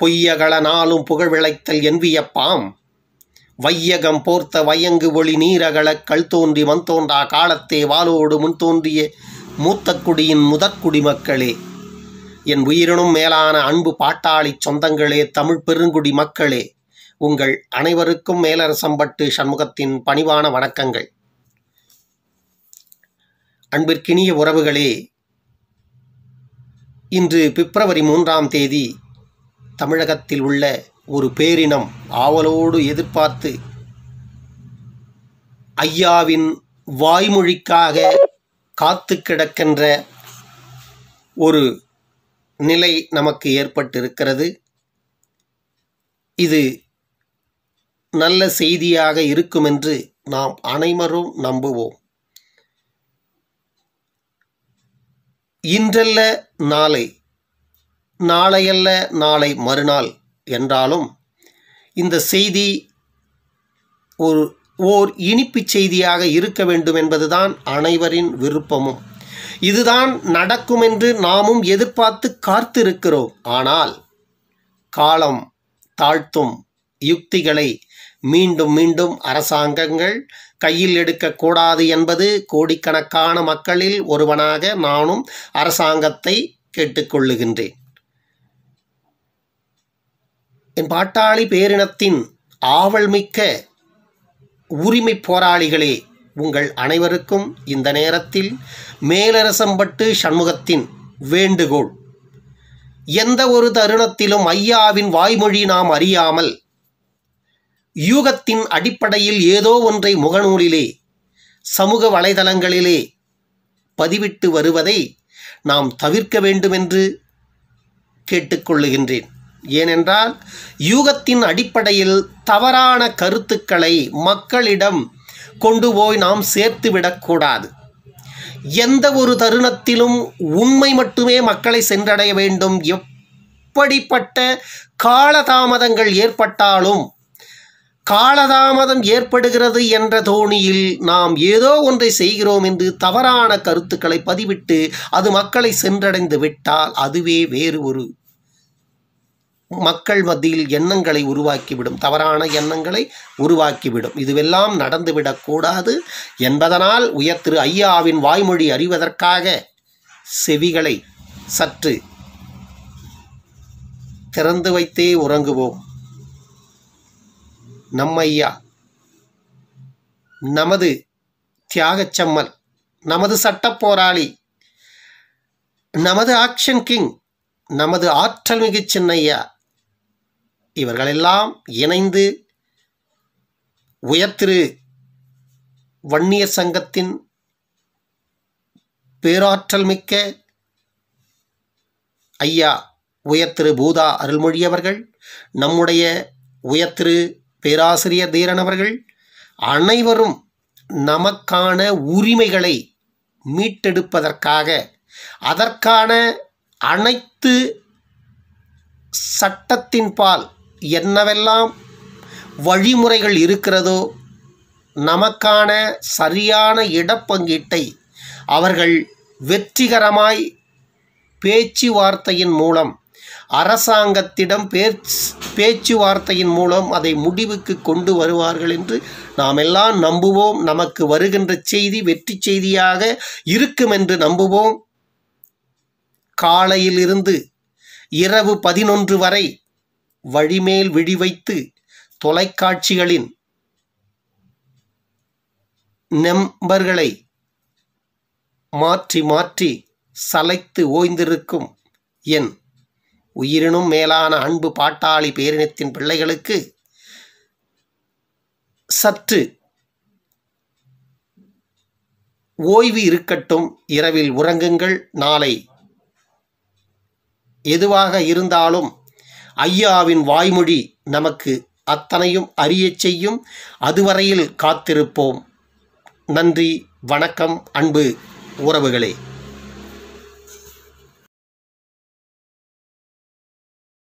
பொய்யகள நாளும் புகழ் விளைத்தல் என்வியப்பாம் வையகம் போர்த்த வயங்கு ஒளி நீரகலக் கல் தோன்றி மண் தோன்றா காலத்தே வாலோடு முன் தோன்றிய மூத்த குடியின் முதற்குடி மக்களே என் உயிரினும் மேலான அன்பு பாட்டாளி சொந்தங்களே தமிழ் பெருங்குடி மக்களே உங்கள் அனைவருக்கும் மேலரசம்பட்டு சண்முகத்தின் பணிவான வணக்கங்கள் அன்பிற்கினிய உறவுகளே இன்று பிப்ரவரி மூன்றாம் தேதி தமிழகத்தில் உள்ள ஒரு பேரினம் ஆவலோடு எதிர்பார்த்து ஐயாவின் வாய்மொழிக்காக காத்து கிடக்கின்ற ஒரு நிலை நமக்கு ஏற்பட்டிருக்கிறது இது நல்ல செய்தியாக இருக்கும் என்று நாம் அனைவரும் நம்புவோம் இன்றல்ல நாளை நாளையல்ல நாளை மறுநாள் என்றாலும் இந்த செய்தி ஒரு ஓர் இனிப்பு செய்தியாக இருக்க வேண்டும் என்பதுதான் அனைவரின் விருப்பமும் இதுதான் நடக்கும் என்று நாமும் எதிர்பார்த்து காத்திருக்கிறோம் ஆனால் காலம் தாழ்த்தும் யுக்திகளை மீண்டும் மீண்டும் அரசாங்கங்கள் கையில் எடுக்கக்கூடாது என்பது கோடிக்கணக்கான மக்களில் ஒருவனாக நானும் அரசாங்கத்தை கேட்டுக்கொள்ளுகின்றேன் என் பாட்டாளி பேரினத்தின் ஆவல் மிக்க உரிமை போராளிகளே உங்கள் அனைவருக்கும் இந்த நேரத்தில் மேலரசம்பட்டு சண்முகத்தின் வேண்டுகோள் எந்த ஒரு தருணத்திலும் ஐயாவின் வாய்மொழி நாம் அறியாமல் யூகத்தின் அடிப்படையில் ஏதோ ஒன்றை முகநூலிலே சமூக வலைதளங்களிலே பதிவிட்டு வருவதை நாம் தவிர்க்க வேண்டுமென்று கேட்டுக்கொள்ளுகின்றேன் ஏனென்றால் யூகத்தின் அடிப்படையில் தவறான கருத்துக்களை மக்களிடம் கொண்டு போய் நாம் சேர்த்து விடக்கூடாது எந்த ஒரு தருணத்திலும் உண்மை மட்டுமே மக்களை சென்றடைய வேண்டும் எப்படிப்பட்ட காலதாமதங்கள் ஏற்பட்டாலும் காலதாமதம் ஏற்படுகிறது என்ற தோணியில் நாம் ஏதோ ஒன்றை செய்கிறோம் என்று தவறான கருத்துக்களை பதிவிட்டு அது மக்களை சென்றடைந்து விட்டால் அதுவே வேறு ஒரு மக்கள் மத்தியில் எண்ணங்களை உருவாக்கிவிடும் தவறான எண்ணங்களை உருவாக்கிவிடும் இதுவெல்லாம் நடந்துவிடக்கூடாது என்பதனால் உயர்த்திரு ஐயாவின் வாய்மொழி அறிவதற்காக செவிகளை சற்று திறந்து வைத்தே உறங்குவோம் நம்ம ஐயா நமது தியாகச்சம்மல் நமது சட்ட போராளி நமது ஆக்ஷன் கிங் நமது ஆற்றல் மிகு சின்னையா இவர்களெல்லாம் இணைந்து உயர்திரு வன்னிய சங்கத்தின் பேராற்றல் மிக்க ஐயா உயர்திரு பூதா அருள்மொழி அவர்கள் நம்முடைய உயர்திரு பேராசிரியர் தீரன் அவர்கள் அனைவரும் நமக்கான உரிமைகளை மீட்டெடுப்பதற்காக அதற்கான அனைத்து சட்டத்தின்பால் என்னவெல்லாம் வழிமுறைகள் இருக்கிறதோ நமக்கான சரியான இடப்பங்கீட்டை அவர்கள் வெற்றிகரமாய் பேச்சுவார்த்தையின் மூலம் அரசாங்கத்திடம் பேச்சு பேச்சுவார்த்தையின் மூலம் அதை முடிவுக்கு கொண்டு வருவார்கள் என்று நாம் எல்லாம் நம்புவோம் நமக்கு வருகின்ற செய்தி வெற்றி செய்தியாக இருக்கும் என்று நம்புவோம் காலையிலிருந்து இரவு பதினொன்று வரை வழிமேல் விழிவைத்து தொலைக்காட்சிகளின் நெம்பர்களை மாற்றி மாற்றி சலைத்து ஓய்ந்திருக்கும் என் உயிரினும் மேலான அன்பு பாட்டாளி பேரினத்தின் பிள்ளைகளுக்கு சற்று ஓய்வு இருக்கட்டும் இரவில் உறங்குங்கள் நாளை எதுவாக இருந்தாலும் ஐயாவின் வாய்மொழி நமக்கு அத்தனையும் அறிய செய்யும் அதுவரையில் காத்திருப்போம் நன்றி வணக்கம் அன்பு உறவுகளே